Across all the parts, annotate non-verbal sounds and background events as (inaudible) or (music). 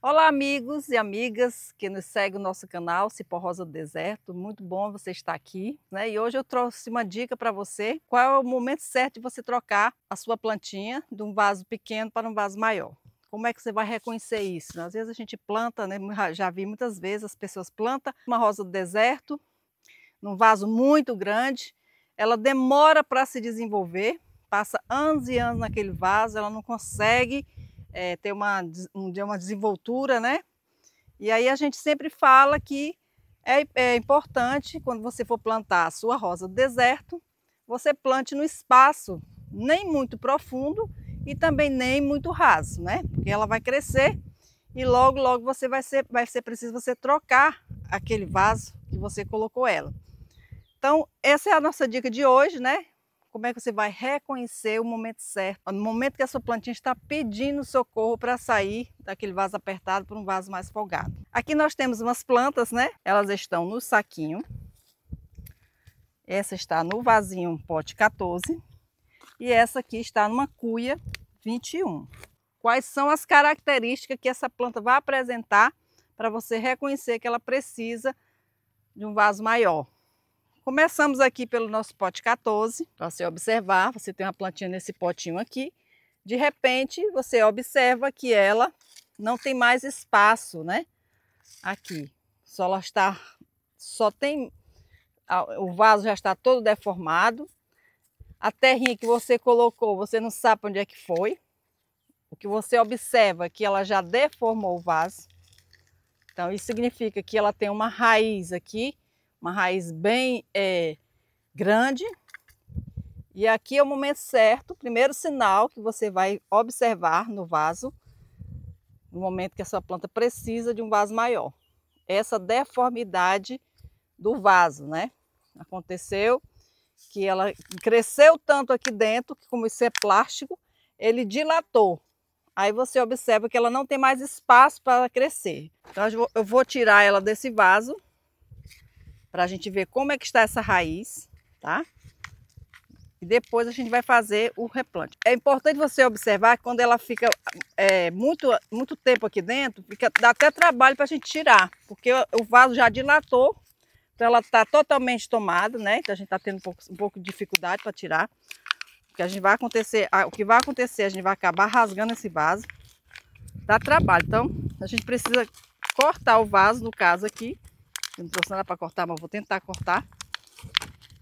Olá, amigos e amigas que nos seguem no nosso canal Cipó Rosa do Deserto. Muito bom você estar aqui. Né? E hoje eu trouxe uma dica para você: qual é o momento certo de você trocar a sua plantinha de um vaso pequeno para um vaso maior. Como é que você vai reconhecer isso? Às vezes a gente planta, né? já vi muitas vezes as pessoas plantam uma rosa do deserto num vaso muito grande, ela demora para se desenvolver, passa anos e anos naquele vaso, ela não consegue é, ter uma, uma desenvoltura, né? E aí a gente sempre fala que é, é importante, quando você for plantar a sua rosa do deserto, você plante no espaço nem muito profundo e também nem muito raso, né? Porque ela vai crescer e logo, logo você vai ser, vai ser preciso você trocar aquele vaso que você colocou ela. Então, essa é a nossa dica de hoje, né? Como é que você vai reconhecer o momento certo? No momento que a sua plantinha está pedindo socorro para sair daquele vaso apertado para um vaso mais folgado. Aqui nós temos umas plantas, né? Elas estão no saquinho. Essa está no vasinho pote 14. E essa aqui está numa cuia 21. Quais são as características que essa planta vai apresentar para você reconhecer que ela precisa de um vaso maior? Começamos aqui pelo nosso pote 14, para você observar, você tem uma plantinha nesse potinho aqui. De repente, você observa que ela não tem mais espaço, né? Aqui, só ela está, só tem, o vaso já está todo deformado. A terrinha que você colocou, você não sabe onde é que foi. O que você observa é que ela já deformou o vaso. Então, isso significa que ela tem uma raiz aqui uma raiz bem é, grande. E aqui é o momento certo, o primeiro sinal que você vai observar no vaso, no momento que essa planta precisa de um vaso maior. Essa deformidade do vaso, né? Aconteceu que ela cresceu tanto aqui dentro, que como isso é plástico, ele dilatou. Aí você observa que ela não tem mais espaço para crescer. Então eu vou tirar ela desse vaso para a gente ver como é que está essa raiz, tá? E depois a gente vai fazer o replante. É importante você observar que quando ela fica é, muito, muito tempo aqui dentro, fica, dá até trabalho para a gente tirar, porque o vaso já dilatou, então ela está totalmente tomada, né? Então a gente está tendo um pouco, um pouco de dificuldade para tirar. Porque a gente vai acontecer, o que vai acontecer, a gente vai acabar rasgando esse vaso. Dá trabalho, então a gente precisa cortar o vaso, no caso aqui, não trouxe nada para cortar, mas vou tentar cortar.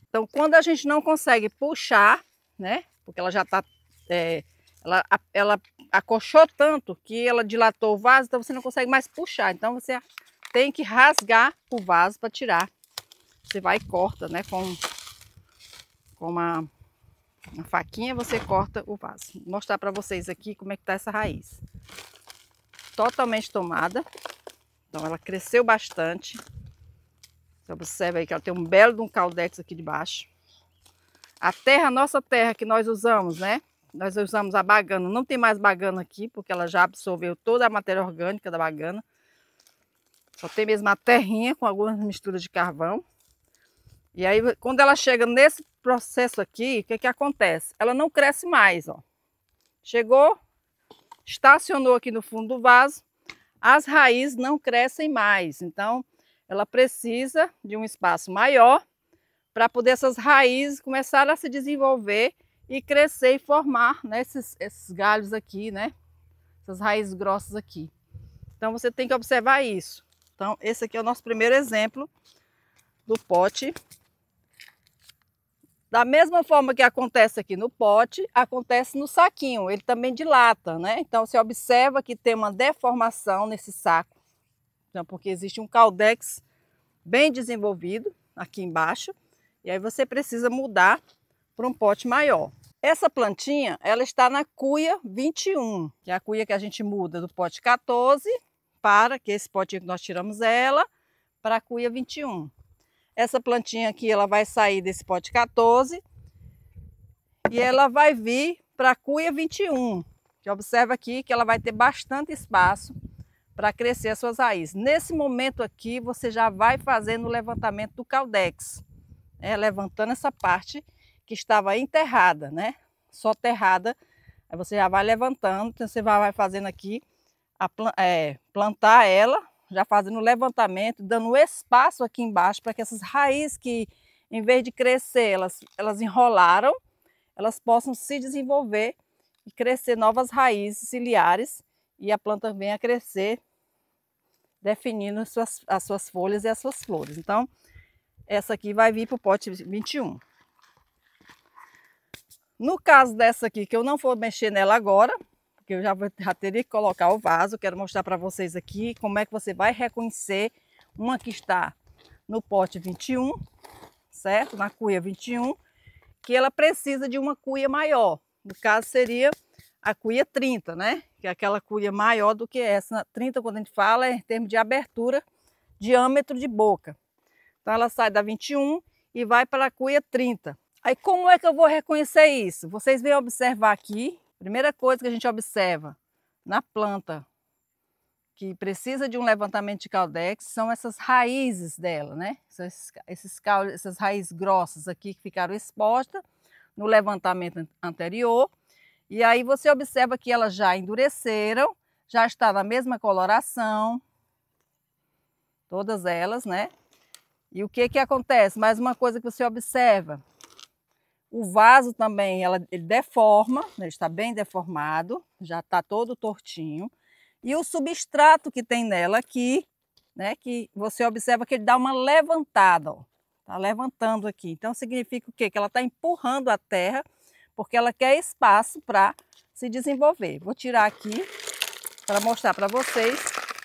Então, quando a gente não consegue puxar, né? Porque ela já está... É, ela, ela acochou tanto que ela dilatou o vaso, então você não consegue mais puxar. Então, você tem que rasgar o vaso para tirar. Você vai e corta, né? Com, com uma, uma faquinha, você corta o vaso. Vou mostrar para vocês aqui como é que está essa raiz. Totalmente tomada. Então, ela cresceu bastante. Você observa aí que ela tem um belo de um caldex aqui de baixo. A terra, a nossa terra que nós usamos, né? Nós usamos a bagana. Não tem mais bagana aqui, porque ela já absorveu toda a matéria orgânica da bagana. Só tem mesmo a terrinha com algumas misturas de carvão. E aí, quando ela chega nesse processo aqui, o que, é que acontece? Ela não cresce mais, ó. Chegou, estacionou aqui no fundo do vaso, as raízes não crescem mais. Então, ela precisa de um espaço maior para poder essas raízes começarem a se desenvolver e crescer e formar né, esses, esses galhos aqui, né? Essas raízes grossas aqui. Então você tem que observar isso. Então esse aqui é o nosso primeiro exemplo do pote. Da mesma forma que acontece aqui no pote, acontece no saquinho. Ele também dilata, né? Então você observa que tem uma deformação nesse saco então, porque existe um caldex bem desenvolvido aqui embaixo, e aí você precisa mudar para um pote maior. Essa plantinha, ela está na cuia 21, que é a cuia que a gente muda do pote 14 para, que é esse potinho que nós tiramos ela, para a cuia 21. Essa plantinha aqui, ela vai sair desse pote 14 e ela vai vir para a cuia 21, que observa aqui que ela vai ter bastante espaço para crescer as suas raízes. Nesse momento aqui, você já vai fazendo o levantamento do caldex, né? levantando essa parte que estava enterrada, né? Soterrada. aí você já vai levantando, então você vai fazendo aqui, a, é, plantar ela, já fazendo o levantamento, dando espaço aqui embaixo para que essas raízes que, em vez de crescer, elas, elas enrolaram, elas possam se desenvolver e crescer novas raízes ciliares e a planta venha a crescer definindo as suas, as suas folhas e as suas flores. Então, essa aqui vai vir para o pote 21. No caso dessa aqui, que eu não vou mexer nela agora, porque eu já, vou, já teria que colocar o vaso, quero mostrar para vocês aqui como é que você vai reconhecer uma que está no pote 21, certo? Na cuia 21, que ela precisa de uma cuia maior. No caso, seria a cuia 30, né? que é aquela cuia maior do que essa. 30, quando a gente fala, é em termos de abertura, diâmetro de boca. Então ela sai da 21 e vai para a cuia 30. Aí como é que eu vou reconhecer isso? Vocês vêm observar aqui, primeira coisa que a gente observa na planta que precisa de um levantamento de caldex são essas raízes dela, né? esses, essas raízes grossas aqui que ficaram expostas no levantamento anterior e aí você observa que elas já endureceram, já está na mesma coloração, todas elas, né? E o que que acontece? Mais uma coisa que você observa, o vaso também, ela, ele deforma, ele né? está bem deformado, já está todo tortinho. E o substrato que tem nela aqui, né, que você observa que ele dá uma levantada, ó. Tá levantando aqui. Então significa o quê? Que ela está empurrando a terra porque ela quer espaço para se desenvolver. Vou tirar aqui para mostrar para vocês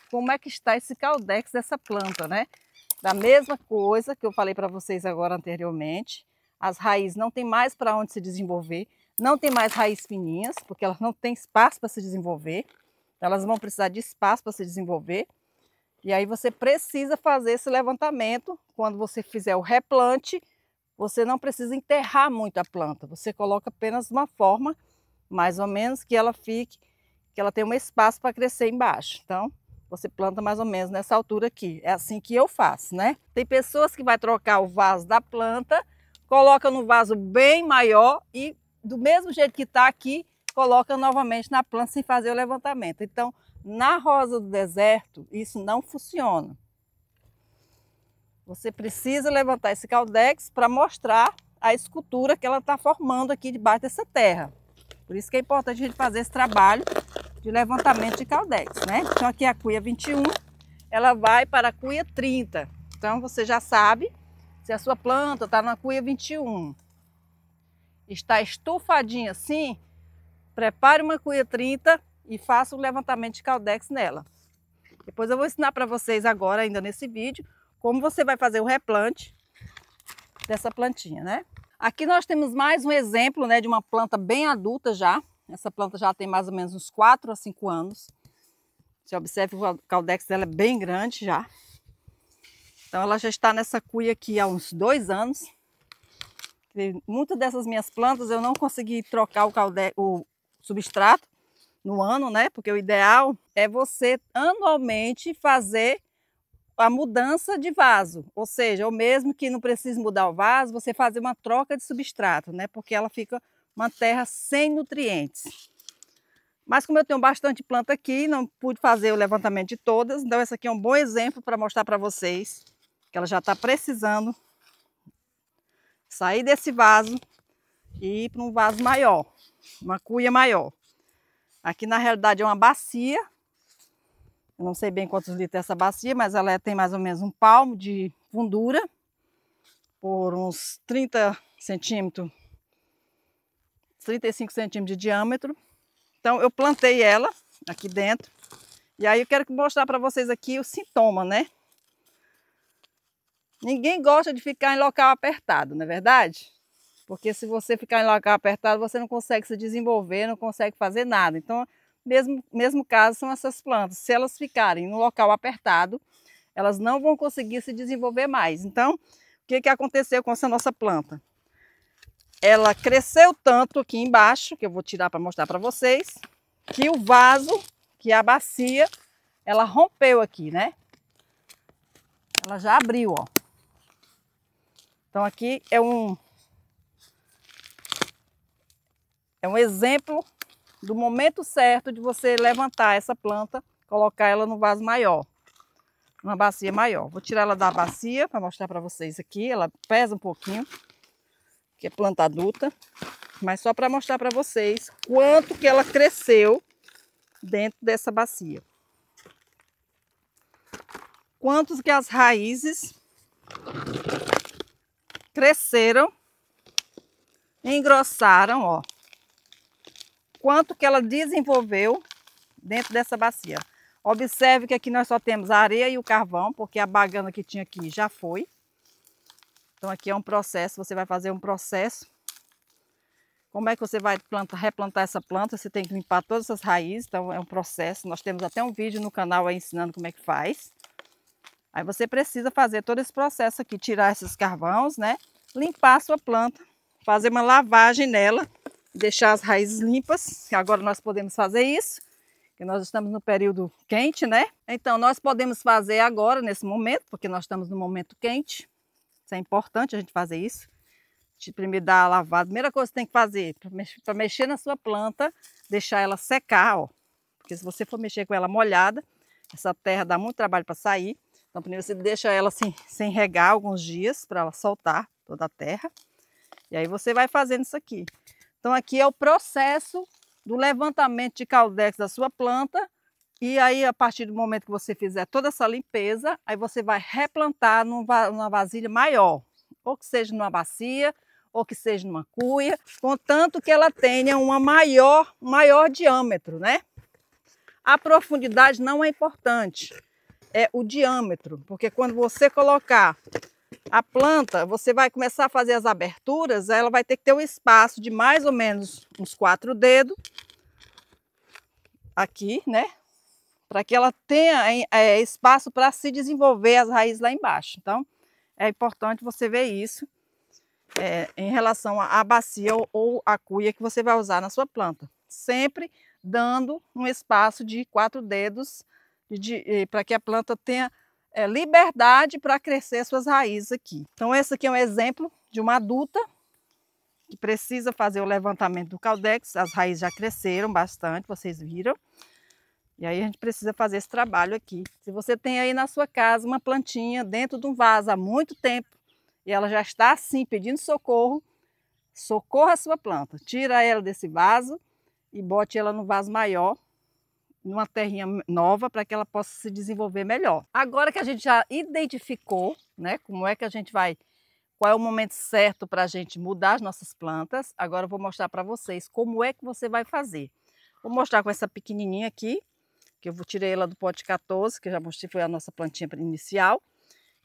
como é que está esse caldex dessa planta, né? Da mesma coisa que eu falei para vocês agora anteriormente, as raízes não tem mais para onde se desenvolver, não tem mais raízes fininhas, porque elas não têm espaço para se desenvolver. Elas vão precisar de espaço para se desenvolver. E aí você precisa fazer esse levantamento quando você fizer o replante você não precisa enterrar muito a planta, você coloca apenas uma forma, mais ou menos, que ela fique, que ela tenha um espaço para crescer embaixo. Então, você planta mais ou menos nessa altura aqui. É assim que eu faço, né? Tem pessoas que vai trocar o vaso da planta, coloca no vaso bem maior e do mesmo jeito que está aqui, coloca novamente na planta sem fazer o levantamento. Então, na rosa do deserto, isso não funciona. Você precisa levantar esse caldex para mostrar a escultura que ela está formando aqui debaixo dessa terra. Por isso que é importante a gente fazer esse trabalho de levantamento de caldex, né? Então aqui é a cuia 21, ela vai para a cuia 30. Então você já sabe se a sua planta está na cuia 21, está estufadinha assim, prepare uma cuia 30 e faça o um levantamento de caldex nela. Depois eu vou ensinar para vocês agora, ainda nesse vídeo, como você vai fazer o replante dessa plantinha, né? Aqui nós temos mais um exemplo né, de uma planta bem adulta já. Essa planta já tem mais ou menos uns 4 a 5 anos. Você observa que o caldex dela é bem grande já. Então ela já está nessa cuia aqui há uns dois anos. Muitas dessas minhas plantas eu não consegui trocar o, o substrato no ano, né? Porque o ideal é você anualmente fazer a mudança de vaso, ou seja, ou mesmo que não precise mudar o vaso, você fazer uma troca de substrato, né? Porque ela fica uma terra sem nutrientes. Mas como eu tenho bastante planta aqui, não pude fazer o levantamento de todas, então essa aqui é um bom exemplo para mostrar para vocês que ela já está precisando sair desse vaso e ir para um vaso maior, uma cuia maior. Aqui na realidade é uma bacia, eu não sei bem quantos litros é essa bacia, mas ela é, tem mais ou menos um palmo de fundura por uns 30 centímetros, 35 centímetros de diâmetro. Então eu plantei ela aqui dentro. E aí eu quero mostrar para vocês aqui o sintoma, né? Ninguém gosta de ficar em local apertado, não é verdade? Porque se você ficar em local apertado, você não consegue se desenvolver, não consegue fazer nada. Então, mesmo, mesmo caso são essas plantas. Se elas ficarem no local apertado, elas não vão conseguir se desenvolver mais. Então, o que, que aconteceu com essa nossa planta? Ela cresceu tanto aqui embaixo, que eu vou tirar para mostrar para vocês, que o vaso, que é a bacia, ela rompeu aqui, né? Ela já abriu, ó. Então aqui é um é um exemplo do momento certo de você levantar essa planta, colocar ela no vaso maior, numa bacia maior. Vou tirar ela da bacia para mostrar para vocês aqui. Ela pesa um pouquinho, que é planta adulta, mas só para mostrar para vocês quanto que ela cresceu dentro dessa bacia. Quantos que as raízes cresceram, engrossaram, ó quanto que ela desenvolveu dentro dessa bacia. Observe que aqui nós só temos a areia e o carvão, porque a bagana que tinha aqui já foi. Então aqui é um processo, você vai fazer um processo. Como é que você vai plantar, replantar essa planta? Você tem que limpar todas essas raízes, então é um processo. Nós temos até um vídeo no canal aí ensinando como é que faz. Aí você precisa fazer todo esse processo aqui, tirar esses carvões, né? Limpar a sua planta, fazer uma lavagem nela deixar as raízes limpas. Agora nós podemos fazer isso, que nós estamos no período quente, né? Então nós podemos fazer agora, nesse momento, porque nós estamos no momento quente. Isso é importante a gente fazer isso. Primeiro dar a lavada. Primeira coisa que tem que fazer, para mexer na sua planta, deixar ela secar, ó. Porque se você for mexer com ela molhada, essa terra dá muito trabalho para sair. Então primeiro você deixa ela assim, sem regar alguns dias, para ela soltar toda a terra. E aí você vai fazendo isso aqui. Então aqui é o processo do levantamento de caldex da sua planta e aí a partir do momento que você fizer toda essa limpeza, aí você vai replantar numa vasilha maior, ou que seja numa bacia, ou que seja numa cuia, contanto que ela tenha um maior, maior diâmetro, né? A profundidade não é importante, é o diâmetro, porque quando você colocar a planta, você vai começar a fazer as aberturas, ela vai ter que ter um espaço de mais ou menos uns quatro dedos aqui, né? Para que ela tenha é, espaço para se desenvolver as raízes lá embaixo. Então, é importante você ver isso é, em relação à bacia ou, ou à cuia que você vai usar na sua planta. Sempre dando um espaço de quatro dedos de, de, eh, para que a planta tenha é, liberdade para crescer suas raízes aqui. Então, esse aqui é um exemplo de uma adulta que precisa fazer o levantamento do caldex. As raízes já cresceram bastante, vocês viram. E aí a gente precisa fazer esse trabalho aqui. Se você tem aí na sua casa uma plantinha dentro de um vaso há muito tempo e ela já está assim pedindo socorro, socorra a sua planta. Tira ela desse vaso e bote ela no vaso maior numa terrinha nova para que ela possa se desenvolver melhor. Agora que a gente já identificou, né, como é que a gente vai qual é o momento certo para a gente mudar as nossas plantas. Agora eu vou mostrar para vocês como é que você vai fazer. Vou mostrar com essa pequenininha aqui, que eu tirei ela do pote 14, que eu já mostrei, foi a nossa plantinha inicial.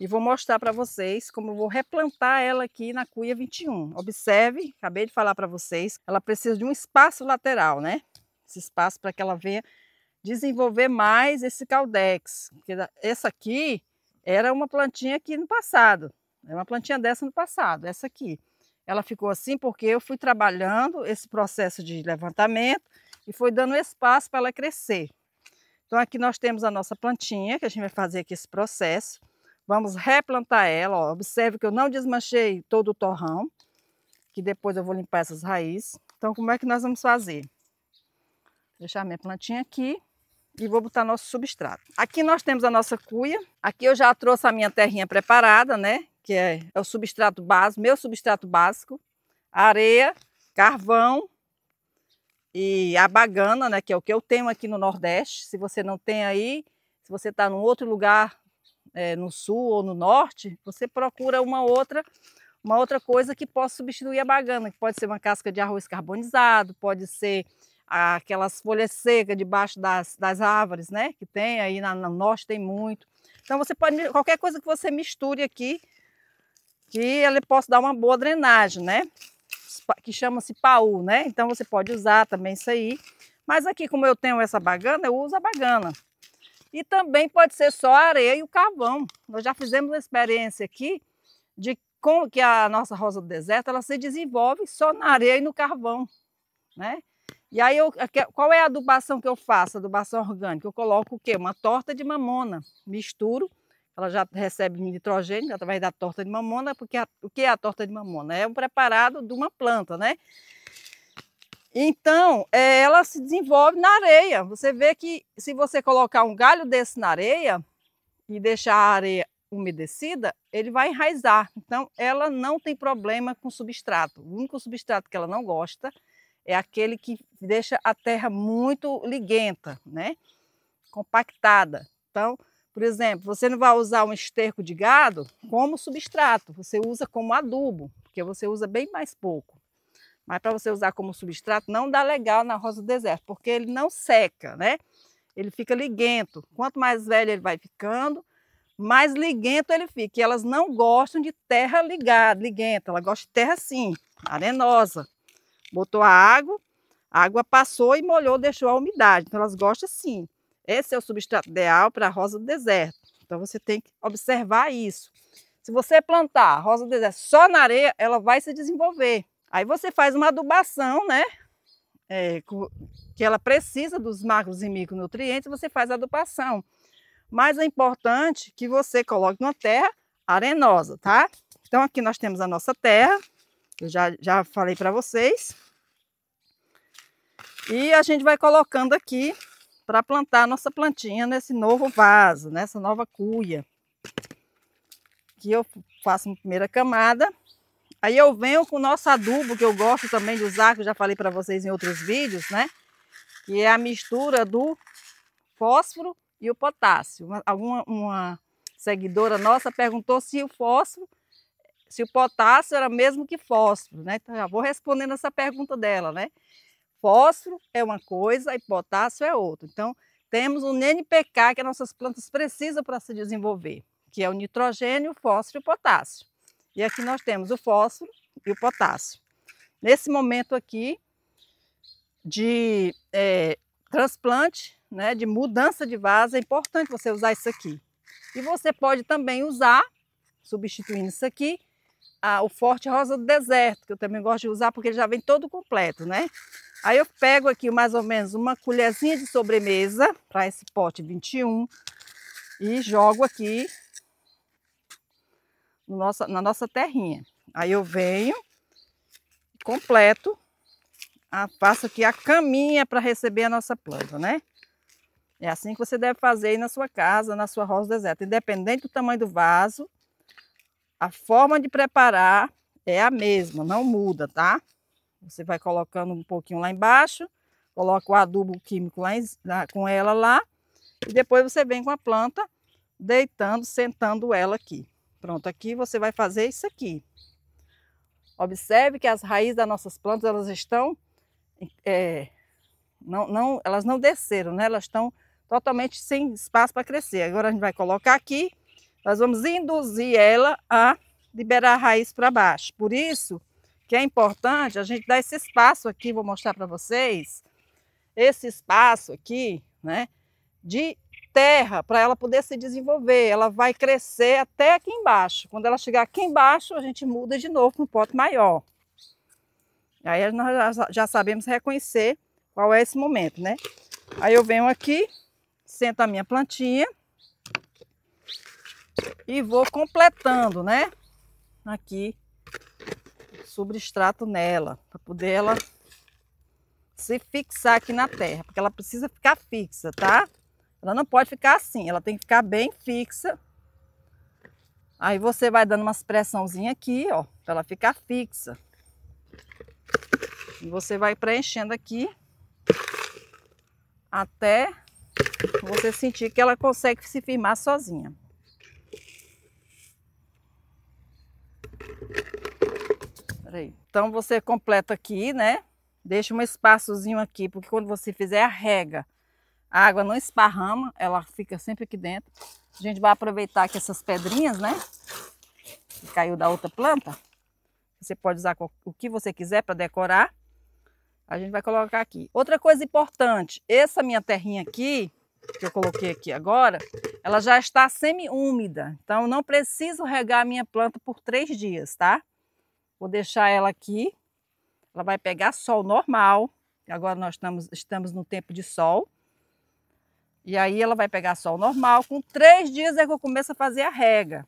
E vou mostrar para vocês como eu vou replantar ela aqui na cuia 21. Observe, acabei de falar para vocês, ela precisa de um espaço lateral, né? Esse espaço para que ela venha desenvolver mais esse caldex. Essa aqui era uma plantinha que no passado, é uma plantinha dessa no passado, essa aqui. Ela ficou assim porque eu fui trabalhando esse processo de levantamento e foi dando espaço para ela crescer. Então aqui nós temos a nossa plantinha, que a gente vai fazer aqui esse processo. Vamos replantar ela, ó. observe que eu não desmanchei todo o torrão, que depois eu vou limpar essas raízes. Então como é que nós vamos fazer? Vou deixar minha plantinha aqui e vou botar nosso substrato. Aqui nós temos a nossa cuia. Aqui eu já trouxe a minha terrinha preparada, né? Que é, é o substrato básico, meu substrato básico. Areia, carvão e a bagana, né? Que é o que eu tenho aqui no Nordeste. Se você não tem aí, se você está em outro lugar, é, no Sul ou no Norte, você procura uma outra uma outra coisa que possa substituir a bagana, que pode ser uma casca de arroz carbonizado, pode ser aquelas folhas secas debaixo das, das árvores, né? Que tem aí na, na norte tem muito. Então você pode qualquer coisa que você misture aqui, que ele possa dar uma boa drenagem, né? Que chama-se paú, né? Então você pode usar também isso aí. Mas aqui como eu tenho essa bagana, eu uso a bagana. E também pode ser só a areia e o carvão. Nós já fizemos uma experiência aqui de como que a nossa rosa do deserto ela se desenvolve só na areia e no carvão, né? E aí, eu, qual é a adubação que eu faço? Adubação orgânica. Eu coloco o quê? Uma torta de mamona. Misturo. Ela já recebe nitrogênio através da torta de mamona. Porque a, o que é a torta de mamona? É um preparado de uma planta, né? Então, é, ela se desenvolve na areia. Você vê que se você colocar um galho desse na areia e deixar a areia umedecida, ele vai enraizar. Então, ela não tem problema com substrato. O único substrato que ela não gosta é aquele que deixa a terra muito liguenta, né? compactada. Então, por exemplo, você não vai usar um esterco de gado como substrato, você usa como adubo, porque você usa bem mais pouco. Mas para você usar como substrato não dá legal na rosa do deserto, porque ele não seca, né? Ele fica liguento. Quanto mais velho ele vai ficando, mais liguento ele fica. E elas não gostam de terra ligada, liguenta, ela gosta de terra assim, arenosa. Botou a água, a água passou e molhou, deixou a umidade. Então elas gostam sim. Esse é o substrato ideal para a rosa do deserto. Então você tem que observar isso. Se você plantar a rosa do deserto só na areia, ela vai se desenvolver. Aí você faz uma adubação, né? É, que ela precisa dos macros e micronutrientes, você faz a adubação. Mas é importante que você coloque numa terra arenosa, tá? Então aqui nós temos a nossa terra, eu já, já falei para vocês. E a gente vai colocando aqui para plantar a nossa plantinha nesse novo vaso, nessa nova cuia. Que eu faço uma primeira camada. Aí eu venho com o nosso adubo, que eu gosto também de usar, que eu já falei para vocês em outros vídeos, né? Que é a mistura do fósforo e o potássio. alguma uma seguidora nossa perguntou se o fósforo se o potássio era mesmo que fósforo, né? Então, já vou respondendo essa pergunta dela, né? Fósforo é uma coisa e potássio é outra. Então, temos o NPK que as nossas plantas precisam para se desenvolver, que é o nitrogênio, o fósforo e o potássio. E aqui nós temos o fósforo e o potássio. Nesse momento aqui de é, transplante, né, de mudança de vaso, é importante você usar isso aqui. E você pode também usar substituindo isso aqui, a, o Forte Rosa do Deserto, que eu também gosto de usar porque ele já vem todo completo, né? Aí eu pego aqui mais ou menos uma colherzinha de sobremesa para esse pote 21 e jogo aqui no nossa, na nossa terrinha. Aí eu venho, completo, a, faço aqui a caminha para receber a nossa planta, né? É assim que você deve fazer aí na sua casa, na sua rosa deserta. Independente do tamanho do vaso, a forma de preparar é a mesma, não muda, tá? Você vai colocando um pouquinho lá embaixo, coloca o adubo químico lá, em, lá com ela lá, e depois você vem com a planta deitando, sentando ela aqui. Pronto, aqui você vai fazer isso aqui. Observe que as raízes das nossas plantas, elas estão, é, não, não, elas não desceram, né? Elas estão totalmente sem espaço para crescer. Agora a gente vai colocar aqui nós vamos induzir ela a liberar a raiz para baixo. Por isso que é importante a gente dar esse espaço aqui, vou mostrar para vocês, esse espaço aqui, né, de terra para ela poder se desenvolver. Ela vai crescer até aqui embaixo. Quando ela chegar aqui embaixo, a gente muda de novo para um pote maior. Aí nós já sabemos reconhecer qual é esse momento, né? Aí eu venho aqui, sento a minha plantinha, e vou completando, né? Aqui, substrato nela, para poder ela se fixar aqui na terra, porque ela precisa ficar fixa, tá? Ela não pode ficar assim, ela tem que ficar bem fixa. Aí você vai dando umas pressãozinhas aqui, ó, para ela ficar fixa. E você vai preenchendo aqui até você sentir que ela consegue se firmar sozinha. Peraí. Então você completa aqui, né? Deixa um espaçozinho aqui, porque quando você fizer a rega, a água não esparrama, ela fica sempre aqui dentro. A gente vai aproveitar que essas pedrinhas, né? Que caiu da outra planta. Você pode usar o que você quiser para decorar. A gente vai colocar aqui. Outra coisa importante, essa minha terrinha aqui, que eu coloquei aqui agora, ela já está semi-úmida. Então, não preciso regar a minha planta por três dias, tá? Vou deixar ela aqui. Ela vai pegar sol normal. Agora nós estamos, estamos no tempo de sol. E aí ela vai pegar sol normal. Com três dias é que eu começo a fazer a rega.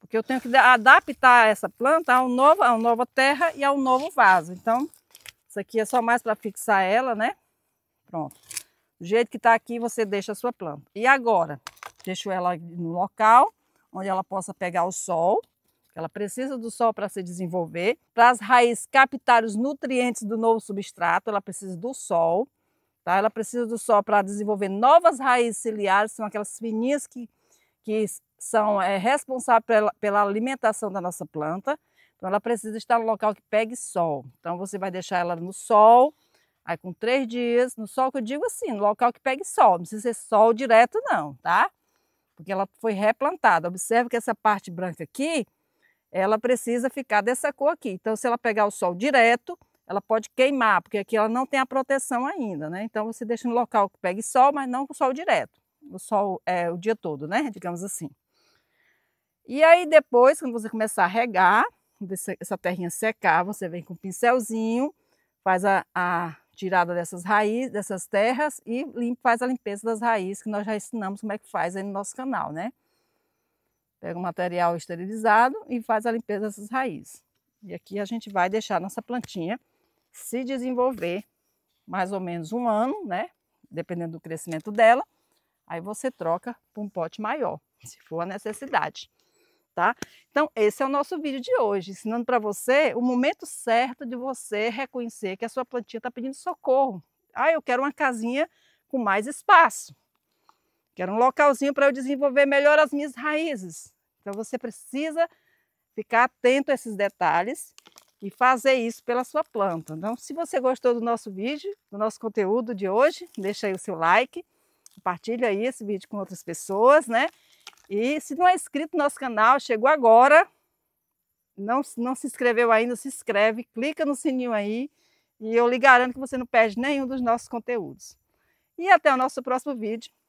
Porque eu tenho que adaptar essa planta a, um novo, a uma nova terra e a um novo vaso. Então, isso aqui é só mais para fixar ela, né? Pronto. Do jeito que está aqui, você deixa a sua planta. E agora? Deixo ela no local, onde ela possa pegar o sol ela precisa do sol para se desenvolver. Para as raízes captar os nutrientes do novo substrato, ela precisa do sol. Tá? Ela precisa do sol para desenvolver novas raízes ciliares, são aquelas fininhas que, que são é, responsáveis pela, pela alimentação da nossa planta. Então, ela precisa estar no local que pegue sol. Então, você vai deixar ela no sol, aí com três dias, no sol que eu digo assim, no local que pegue sol. Não precisa ser sol direto, não, tá? Porque ela foi replantada. Observe que essa parte branca aqui, ela precisa ficar dessa cor aqui. Então, se ela pegar o sol direto, ela pode queimar, porque aqui ela não tem a proteção ainda, né? Então, você deixa no local que pegue sol, mas não com sol direto. O sol é o dia todo, né? Digamos assim. E aí, depois, quando você começar a regar, essa terrinha secar, você vem com um pincelzinho, faz a, a tirada dessas raízes, dessas terras e limpa, faz a limpeza das raízes, que nós já ensinamos como é que faz aí no nosso canal, né? Pega o material esterilizado e faz a limpeza dessas raízes. E aqui a gente vai deixar nossa plantinha se desenvolver mais ou menos um ano, né? Dependendo do crescimento dela. Aí você troca para um pote maior, (laughs) se for a necessidade, tá? Então, esse é o nosso vídeo de hoje, ensinando para você o momento certo de você reconhecer que a sua plantinha está pedindo socorro. Ah, eu quero uma casinha com mais espaço. Quero um localzinho para eu desenvolver melhor as minhas raízes. Então você precisa ficar atento a esses detalhes e fazer isso pela sua planta. Então, se você gostou do nosso vídeo, do nosso conteúdo de hoje, deixa aí o seu like, compartilha aí esse vídeo com outras pessoas, né? E se não é inscrito no nosso canal, chegou agora, não, não se inscreveu ainda, se inscreve, clica no sininho aí e eu lhe garanto que você não perde nenhum dos nossos conteúdos. E até o nosso próximo vídeo.